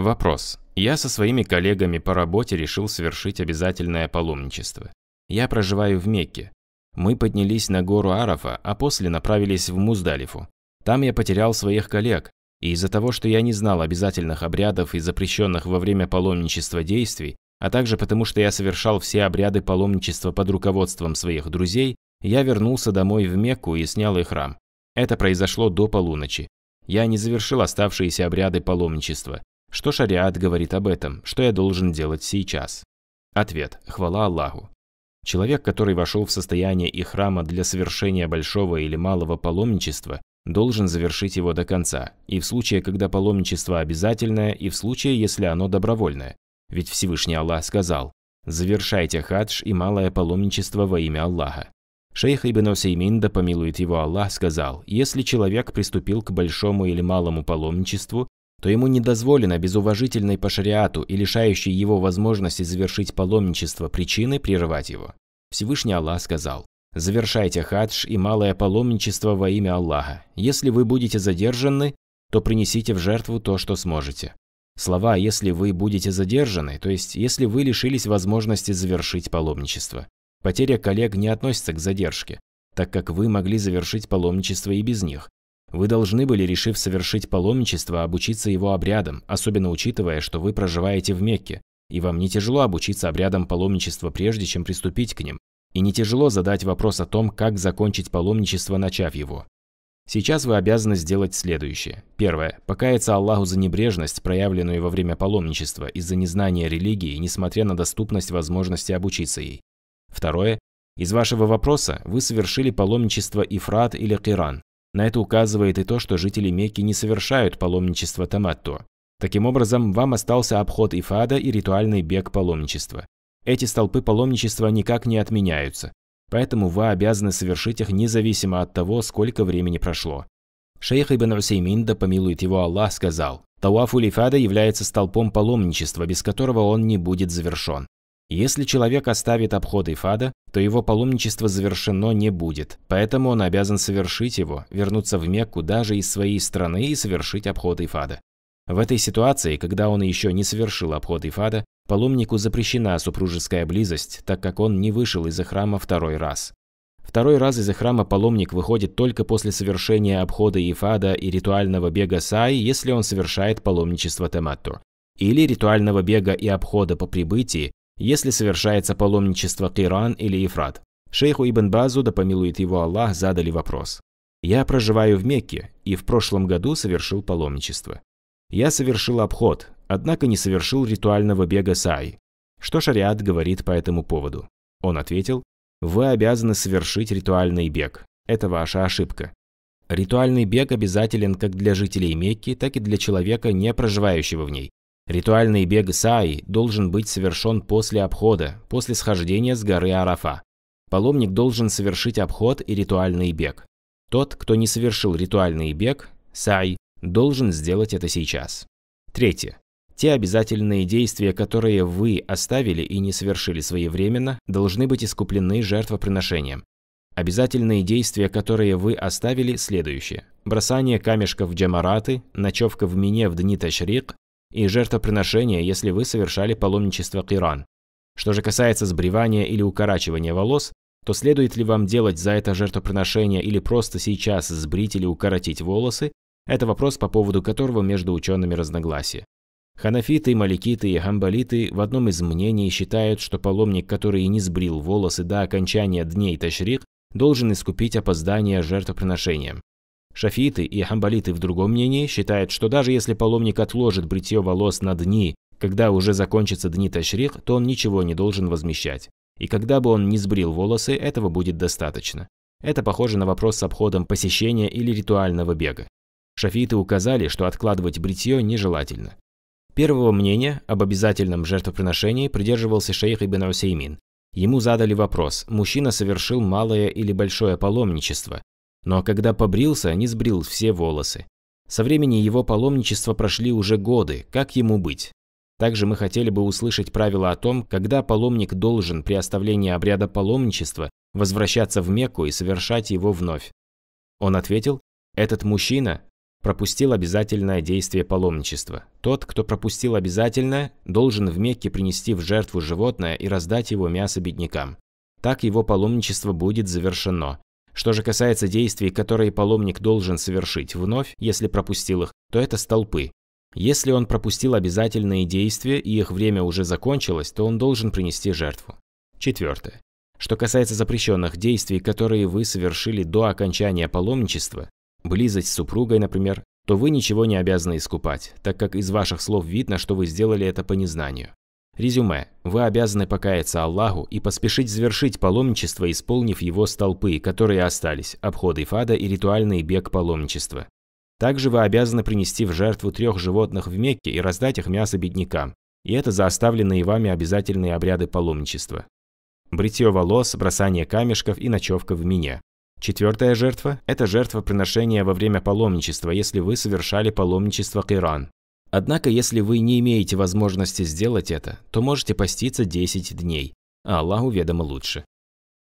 Вопрос. Я со своими коллегами по работе решил совершить обязательное паломничество. Я проживаю в Мекке. Мы поднялись на гору Арафа, а после направились в Муздалифу. Там я потерял своих коллег, и из-за того, что я не знал обязательных обрядов и запрещенных во время паломничества действий, а также потому, что я совершал все обряды паломничества под руководством своих друзей, я вернулся домой в Мекку и снял их храм. Это произошло до полуночи. Я не завершил оставшиеся обряды паломничества, что шариат говорит об этом? Что я должен делать сейчас? Ответ. Хвала Аллаху. Человек, который вошел в состояние и храма для совершения большого или малого паломничества, должен завершить его до конца, и в случае, когда паломничество обязательное, и в случае, если оно добровольное. Ведь Всевышний Аллах сказал «Завершайте хадж и малое паломничество во имя Аллаха». Шейх Ибн Усеймин, да помилует его Аллах, сказал, если человек приступил к большому или малому паломничеству, то ему не дозволено без уважительной по шариату и лишающей его возможности завершить паломничество причины прерывать его. Всевышний Аллах сказал, «Завершайте хадж и малое паломничество во имя Аллаха. Если вы будете задержаны, то принесите в жертву то, что сможете». Слова «если вы будете задержаны», то есть если вы лишились возможности завершить паломничество. Потеря коллег не относится к задержке, так как вы могли завершить паломничество и без них, вы должны были, решив совершить паломничество, обучиться его обрядам, особенно учитывая, что вы проживаете в Мекке, и вам не тяжело обучиться обрядам паломничества прежде, чем приступить к ним, и не тяжело задать вопрос о том, как закончить паломничество, начав его. Сейчас вы обязаны сделать следующее. Первое. Покаяться Аллаху за небрежность, проявленную во время паломничества из-за незнания религии, несмотря на доступность возможности обучиться ей. Второе. Из вашего вопроса вы совершили паломничество Ифрат или Киран, на это указывает и то, что жители Мекки не совершают паломничество Таматто. Таким образом, вам остался обход Ифада и ритуальный бег паломничества. Эти столпы паломничества никак не отменяются, поэтому вы обязаны совершить их независимо от того, сколько времени прошло. Шейх Ибн Усеймин, да помилует его Аллах, сказал, «Тауаф Улифада является столпом паломничества, без которого он не будет завершен. Если человек оставит обходы ифада, то его паломничество завершено не будет, поэтому он обязан совершить его, вернуться в Мекку даже из своей страны и совершить обход Ифада. В этой ситуации, когда он еще не совершил обход Ифада, паломнику запрещена супружеская близость, так как он не вышел из храма второй раз. Второй раз из храма паломник выходит только после совершения обхода Ифада и ритуального бега Саи, если он совершает паломничество Тематту или ритуального бега и обхода по прибытии, если совершается паломничество Киран или Ифрат, Шейху Ибн Базу, да помилует его Аллах, задали вопрос. «Я проживаю в Мекке и в прошлом году совершил паломничество. Я совершил обход, однако не совершил ритуального бега сай. Что шариат говорит по этому поводу? Он ответил, вы обязаны совершить ритуальный бег. Это ваша ошибка. Ритуальный бег обязателен как для жителей Мекки, так и для человека, не проживающего в ней. Ритуальный бег Саи должен быть совершен после обхода, после схождения с горы Арафа. Паломник должен совершить обход и ритуальный бег. Тот, кто не совершил ритуальный бег, Сай, должен сделать это сейчас. Третье. Те обязательные действия, которые вы оставили и не совершили своевременно, должны быть искуплены жертвоприношением. Обязательные действия, которые вы оставили, следующие. Бросание камешков в джамараты, ночевка в мине в дни ташрик, и жертвоприношения, если вы совершали паломничество Иран. Что же касается сбривания или укорачивания волос, то следует ли вам делать за это жертвоприношение или просто сейчас сбрить или укоротить волосы, это вопрос, по поводу которого между учеными разногласия. Ханафиты, маликиты и Гамбалиты в одном из мнений считают, что паломник, который не сбрил волосы до окончания дней Ташрик, должен искупить опоздание жертвоприношением. Шафиты и хамбалиты в другом мнении считают, что даже если паломник отложит бритье волос на дни, когда уже закончатся дни ташрих, то он ничего не должен возмещать. И когда бы он не сбрил волосы, этого будет достаточно. Это похоже на вопрос с обходом посещения или ритуального бега. Шафиты указали, что откладывать бритье нежелательно. Первого мнения об обязательном жертвоприношении придерживался шейх Ибн Усеймин. Ему задали вопрос, мужчина совершил малое или большое паломничество, но когда побрился, не сбрил все волосы. Со времени его паломничества прошли уже годы, как ему быть? Также мы хотели бы услышать правила о том, когда паломник должен при оставлении обряда паломничества возвращаться в Мекку и совершать его вновь. Он ответил, этот мужчина пропустил обязательное действие паломничества. Тот, кто пропустил обязательное, должен в Мекке принести в жертву животное и раздать его мясо беднякам. Так его паломничество будет завершено. Что же касается действий, которые паломник должен совершить вновь, если пропустил их, то это столпы. Если он пропустил обязательные действия и их время уже закончилось, то он должен принести жертву. Четвертое. Что касается запрещенных действий, которые вы совершили до окончания паломничества, близость с супругой, например, то вы ничего не обязаны искупать, так как из ваших слов видно, что вы сделали это по незнанию. Резюме. Вы обязаны покаяться Аллаху и поспешить завершить паломничество, исполнив его столпы, которые остались, обходы фада и ритуальный бег паломничества. Также вы обязаны принести в жертву трех животных в Мекке и раздать их мясо беднякам. И это за оставленные вами обязательные обряды паломничества. Бритье волос, бросание камешков и ночевка в мине. Четвертая жертва – это жертва приношения во время паломничества, если вы совершали паломничество к Иран. Однако, если вы не имеете возможности сделать это, то можете поститься 10 дней, а Аллах уведомо лучше.